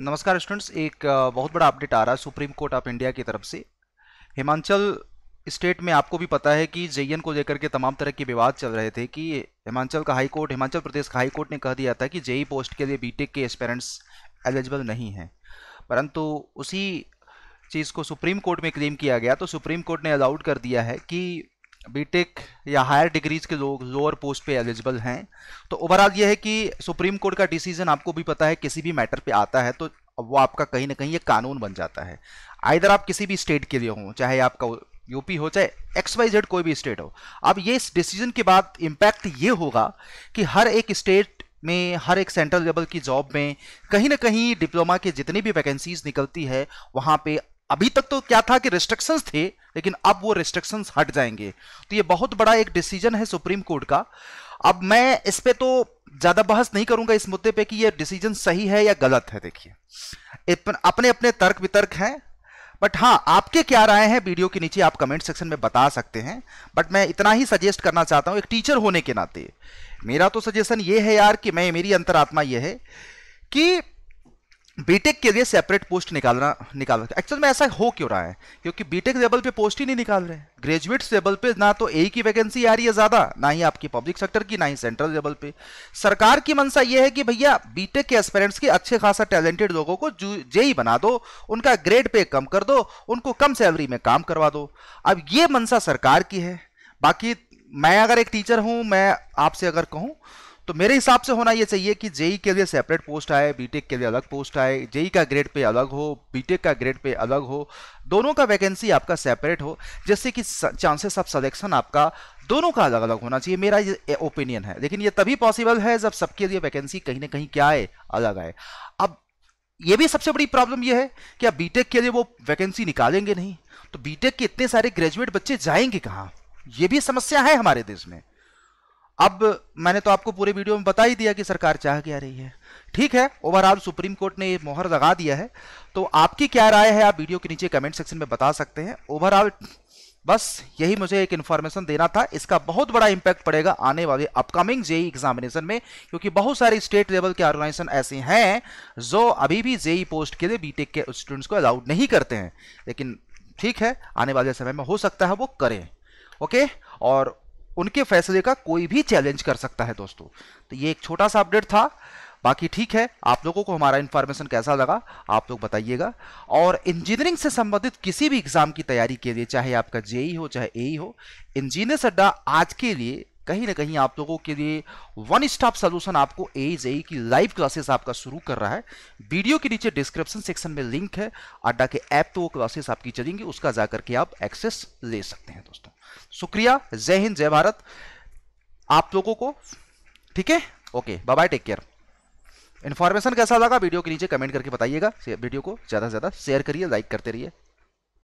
नमस्कार स्टूडेंट्स एक बहुत बड़ा अपडेट आ रहा है सुप्रीम कोर्ट ऑफ इंडिया की तरफ से हिमाचल स्टेट में आपको भी पता है कि जेएन को लेकर के तमाम तरह के विवाद चल रहे थे कि हिमाचल का हाई कोर्ट हिमाचल प्रदेश का हाई कोर्ट ने कह दिया था कि जेई पोस्ट के लिए बीटेक के एस्पेरेंट्स एलिजिबल नहीं हैं परंतु उसी चीज़ को सुप्रीम कोर्ट में क्लेम किया गया तो सुप्रीम कोर्ट ने अलाउड कर दिया है कि बीटेक e या हायर डिग्रीज के लोग लोअर पोस्ट पे एलिजिबल हैं तो ओवरऑल ये है कि सुप्रीम कोर्ट का डिसीजन आपको भी पता है किसी भी मैटर पे आता है तो वो आपका कहीं ना कहीं ये कानून बन जाता है आइधर आप किसी भी स्टेट के लिए हों चाहे आपका यूपी हो चाहे एक्स वाई जेड कोई भी स्टेट हो अब ये इस डिसीजन के बाद इम्पैक्ट ये होगा कि हर एक स्टेट में हर एक सेंट्रल लेवल की जॉब में कहीं ना कहीं डिप्लोमा के जितनी भी वैकेंसीज निकलती है वहाँ पे अभी तक तो क्या था कि रिस्ट्रिक्शंस थे लेकिन अब वो रिस्ट्रिक्शंस हट जाएंगे तो ये बहुत बड़ा एक डिसीजन है सुप्रीम कोर्ट का अब मैं इस पर तो ज़्यादा बहस नहीं करूंगा इस मुद्दे पे कि ये डिसीजन सही है या गलत है देखिए अपने अपने तर्क वितर्क हैं बट हाँ आपके क्या राय हैं वीडियो के नीचे आप कमेंट सेक्शन में बता सकते हैं बट मैं इतना ही सजेस्ट करना चाहता हूँ एक टीचर होने के नाते मेरा तो सजेशन ये है यार कि मैं मेरी अंतरात्मा ये है कि बीटेक के लिए सेपरेट पोस्ट निकालना निकाल रहा एक्चुअल में ऐसा हो क्यों रहा है क्योंकि बीटेक लेवल पे पोस्ट ही नहीं निकाल रहे ग्रेजुएट्स लेवल पे ना तो ए की वैकेंसी आ रही है ज़्यादा ना ही आपकी पब्लिक सेक्टर की ना ही सेंट्रल लेवल पे सरकार की मंशा ये है कि भैया बीटेक के एस्पेरेंट्स के अच्छे खासा टैलेंटेड लोगों को जेई बना दो उनका ग्रेड पे कम कर दो उनको कम सैलरी में काम करवा दो अब ये मंशा सरकार की है बाकी मैं अगर एक टीचर हूँ मैं आपसे अगर कहूँ तो मेरे हिसाब से होना ये चाहिए कि जेई के लिए सेपरेट पोस्ट आए बीटेक के लिए अलग पोस्ट आए जेई का ग्रेड पे अलग हो बीटेक का ग्रेड पे अलग हो दोनों का वैकेंसी आपका सेपरेट हो जिससे कि चांसेस ऑफ सलेक्शन आपका दोनों का अलग अलग होना चाहिए मेरा ये ओपिनियन है लेकिन ये तभी पॉसिबल है जब सबके लिए वैकेंसी कहीं ना कहीं क्या आए अलग आए अब ये भी सबसे बड़ी प्रॉब्लम ये है कि अब बीटेक के लिए वो वैकेंसी निकालेंगे नहीं तो बीटेक के इतने सारे ग्रेजुएट बच्चे जाएंगे कहाँ ये भी समस्या है हमारे देश में अब मैंने तो आपको पूरे वीडियो में बता ही दिया कि सरकार चाह क्या रही है ठीक है ओवरऑल सुप्रीम कोर्ट ने ये मोहर लगा दिया है तो आपकी क्या राय है आप वीडियो के नीचे कमेंट सेक्शन में बता सकते हैं ओवरऑल बस यही मुझे एक इन्फॉर्मेशन देना था इसका बहुत बड़ा इम्पैक्ट पड़ेगा आने वाले अपकमिंग जेई एग्जामिनेशन में क्योंकि बहुत सारे स्टेट लेवल के ऑर्गेनाइजेशन ऐसे हैं जो अभी भी जेई पोस्ट e के लिए बीटेक के स्टूडेंट्स को अलाउड नहीं करते हैं लेकिन ठीक है आने वाले समय में हो सकता है वो करें ओके और उनके फैसले का कोई भी चैलेंज कर सकता है दोस्तों तो ये एक छोटा सा अपडेट था बाकी ठीक है आप लोगों को हमारा इन्फॉर्मेशन कैसा लगा आप लोग बताइएगा और इंजीनियरिंग से संबंधित किसी भी एग्जाम की तैयारी के लिए चाहे आपका जेई हो चाहे ए e हो इंजीनियर अड्डा आज के लिए कहीं ना कहीं आप लोगों के लिए वन स्टॉप सोल्यूशन आपको ए e, जेई की लाइव क्लासेस आपका शुरू कर रहा है वीडियो के नीचे डिस्क्रिप्शन सेक्शन में लिंक है अड्डा के ऐप तो वो क्लासेस आपकी चलेंगी उसका जाकर के आप एक्सेस ले सकते हैं दोस्तों शुक्रिया जय हिंद जय भारत आप लोगों को ठीक है okay bye bye take care information कैसा लगा वीडियो के नीचे कमेंट करके बताइएगा वीडियो को ज़्यादा से ज़्यादा शेयर करिए लाइक करते रहिए